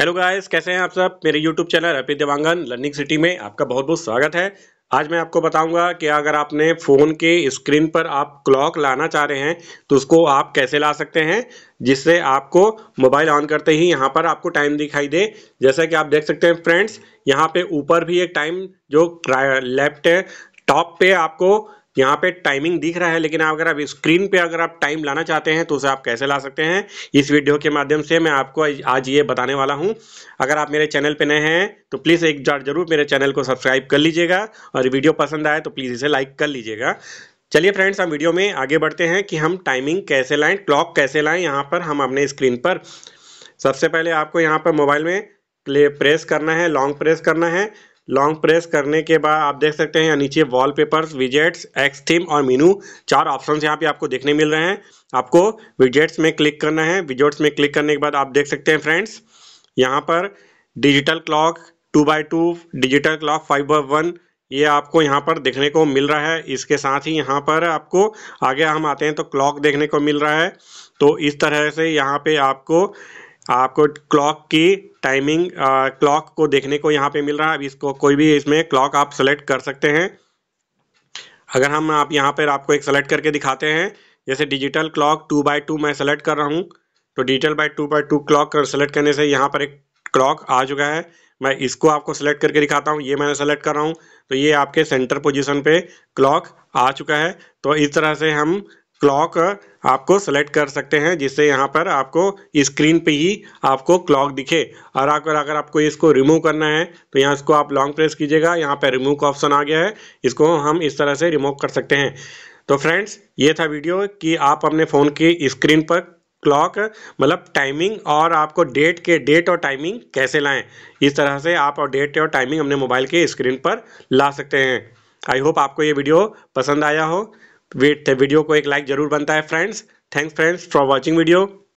hello guys कैसे हैं आप सब मेरे YouTube channel Happy Dewangan Learning City में आपका बहुत बहुत स्वागत है आज मैं आपको बताऊंगा कि अगर आपने फ़ोन के स्क्रीन पर आप क्लॉक लाना चाह रहे हैं तो उसको आप कैसे ला सकते हैं जिससे आपको मोबाइल ऑन करते ही यहाँ पर आपको टाइम दिखाई दे जैसा कि आप देख सकते हैं फ्रेंड्स यहाँ पे ऊपर भी एक टाइम जो लेफ्ट टॉप पे आपको यहाँ पे टाइमिंग दिख रहा है लेकिन अगर आप स्क्रीन पे अगर आप टाइम लाना चाहते हैं तो उसे आप कैसे ला सकते हैं इस वीडियो के माध्यम से मैं आपको आज ये बताने वाला हूँ अगर आप मेरे चैनल पे नए हैं तो प्लीज़ एक बार जरूर मेरे चैनल को सब्सक्राइब कर लीजिएगा और वीडियो पसंद आए तो प्लीज़ इसे लाइक कर लीजिएगा चलिए फ्रेंड्स हम वीडियो में आगे बढ़ते हैं कि हम टाइमिंग कैसे लाएँ क्लॉक कैसे लाएँ यहाँ पर हम अपने स्क्रीन पर सबसे पहले आपको यहाँ पर मोबाइल में प्ले प्रेस करना है लॉन्ग प्रेस करना है लॉन्ग प्रेस करने के बाद आप देख सकते हैं नीचे वॉलपेपर्स विजेट्स एक्स थीम और मीनू चार ऑप्शन यहाँ पे आपको देखने मिल रहे हैं आपको विजेट्स में क्लिक करना है विजेट्स में क्लिक करने के बाद आप देख सकते हैं फ्रेंड्स यहाँ पर digital clock two by two digital clock five by one ये आपको यहाँ पर देखने को मिल रहा है इसके साथ ही यहाँ पर आपको आगे हम आते हैं तो क्लॉक देखने को मिल रहा है तो इस तरह से यहाँ पे आपको आपको क्लॉक की टाइमिंग क्लॉक को देखने को यहाँ पे मिल रहा है अब इसको कोई भी इसमें क्लॉक आप सेलेक्ट कर सकते हैं अगर हम आप यहाँ पर आपको एक सेलेक्ट करके दिखाते हैं जैसे digital clock two by two मैं सेलेक्ट कर रहा हूँ तो digital by two by two clock select करने से यहाँ पर एक क्लॉक आ चुका है मैं इसको आपको सेलेक्ट करके दिखाता हूँ ये मैंने सेलेक्ट कर रहा हूँ तो ये आपके सेंटर पोजिशन पे क्लॉक आ चुका है तो इस तरह से हम क्लॉक आपको सेलेक्ट कर सकते हैं जिससे यहाँ पर आपको स्क्रीन पे ही आपको क्लॉक दिखे और आकर अगर आपको इसको रिमूव करना है तो यहाँ इसको आप लॉन्ग प्रेस कीजिएगा यहाँ पर रिमूव का ऑप्शन आ गया है इसको हम इस तरह से रिमूव कर सकते हैं तो फ्रेंड्स ये था वीडियो कि आप अपने फ़ोन की स्क्रीन पर क्लॉक मतलब टाइमिंग और आपको डेट के डेट और टाइमिंग कैसे लाएं इस तरह से आप और डेट और टाइमिंग अपने मोबाइल के स्क्रीन पर ला सकते हैं आई होप आपको ये वीडियो पसंद आया हो वेट वीडियो को एक लाइक जरूर बनता है friends thanks friends for watching video